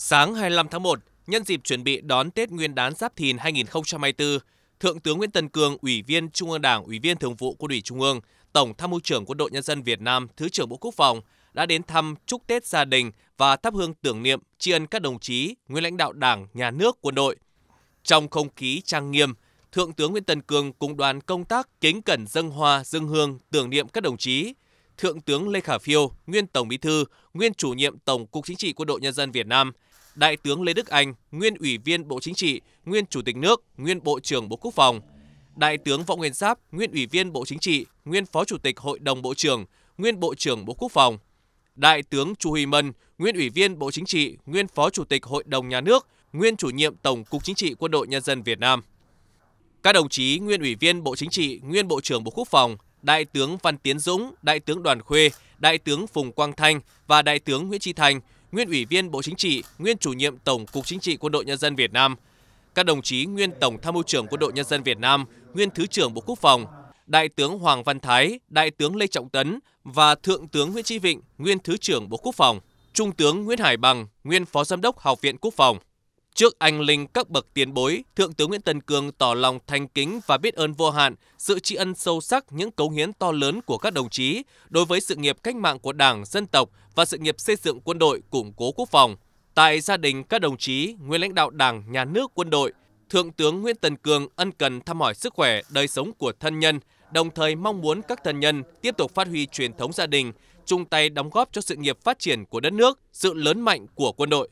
Sáng 25 tháng 1, nhân dịp chuẩn bị đón Tết Nguyên đán Giáp Thìn 2024, Thượng tướng Nguyễn Tân Cương, Ủy viên Trung ương Đảng, Ủy viên Thường vụ Quân ủy Trung ương, Tổng tham mưu trưởng Quân đội Nhân dân Việt Nam, Thứ trưởng Bộ Quốc phòng đã đến thăm chúc Tết gia đình và thắp hương tưởng niệm tri ân các đồng chí, nguyên lãnh đạo Đảng, Nhà nước, quân đội. Trong không khí trang nghiêm, Thượng tướng Nguyễn Tân Cương cùng đoàn công tác kính cẩn dâng hoa, dâng hương tưởng niệm các đồng chí, Thượng tướng Lê Khả Phiêu, nguyên Tổng Bí thư, nguyên chủ nhiệm Tổng cục Chính trị Quân đội Nhân dân Việt Nam – Đại tướng Lê Đức Anh, nguyên Ủy viên Bộ Chính trị, nguyên Chủ tịch nước, nguyên Bộ trưởng Bộ Quốc phòng, Đại tướng Võ Nguyên Giáp, nguyên Ủy viên Bộ Chính trị, nguyên Phó Chủ tịch Hội đồng Bộ trưởng, nguyên Bộ trưởng Bộ Quốc phòng, Đại tướng Chu Huy Mân, nguyên Ủy viên Bộ Chính trị, nguyên Phó Chủ tịch Hội đồng Nhà nước, nguyên chủ nhiệm Tổng cục Chính trị Quân đội Nhân dân Việt Nam. Các đồng chí nguyên Ủy viên Bộ Chính trị, nguyên Bộ trưởng Bộ Quốc phòng, Đại tướng Văn Tiến Dũng, Đại tướng Đoàn Khuê, Đại tướng Phùng Quang Thanh và Đại tướng Nguyễn Tri Thành – nguyên Ủy viên Bộ Chính trị, nguyên chủ nhiệm Tổng cục Chính trị Quân đội Nhân dân Việt Nam, các đồng chí nguyên Tổng tham mưu trưởng Quân đội Nhân dân Việt Nam, nguyên Thứ trưởng Bộ Quốc phòng, Đại tướng Hoàng Văn Thái, Đại tướng Lê Trọng Tấn và Thượng tướng Nguyễn Chí Vịnh, nguyên Thứ trưởng Bộ Quốc phòng, Trung tướng Nguyễn Hải Bằng, nguyên Phó Giám đốc Học viện Quốc phòng. Trước anh linh các bậc tiền bối, Thượng tướng Nguyễn Tân Cương tỏ lòng thành kính và biết ơn vô hạn, sự tri ân sâu sắc những cống hiến to lớn của các đồng chí đối với sự nghiệp cách mạng của Đảng, dân tộc và sự nghiệp xây dựng quân đội, củng cố quốc phòng. Tại gia đình các đồng chí, nguyên lãnh đạo Đảng, nhà nước, quân đội, Thượng tướng Nguyễn Tân Cương ân cần thăm hỏi sức khỏe, đời sống của thân nhân, đồng thời mong muốn các thân nhân tiếp tục phát huy truyền thống gia đình, chung tay đóng góp cho sự nghiệp phát triển của đất nước, sự lớn mạnh của quân đội.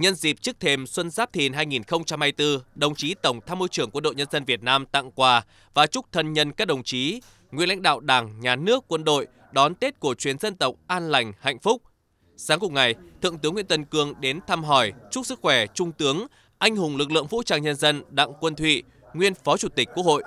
Nhân dịp trước thềm Xuân Giáp Thìn 2024, đồng chí Tổng tham mưu trưởng Quân đội Nhân dân Việt Nam tặng quà và chúc thân nhân các đồng chí, nguyên lãnh đạo Đảng, Nhà nước, quân đội đón Tết cổ truyền dân tộc an lành, hạnh phúc. Sáng cùng ngày, Thượng tướng Nguyễn Tân Cương đến thăm hỏi, chúc sức khỏe Trung tướng, anh hùng lực lượng vũ trang nhân dân Đặng Quân Thụy, nguyên Phó Chủ tịch Quốc hội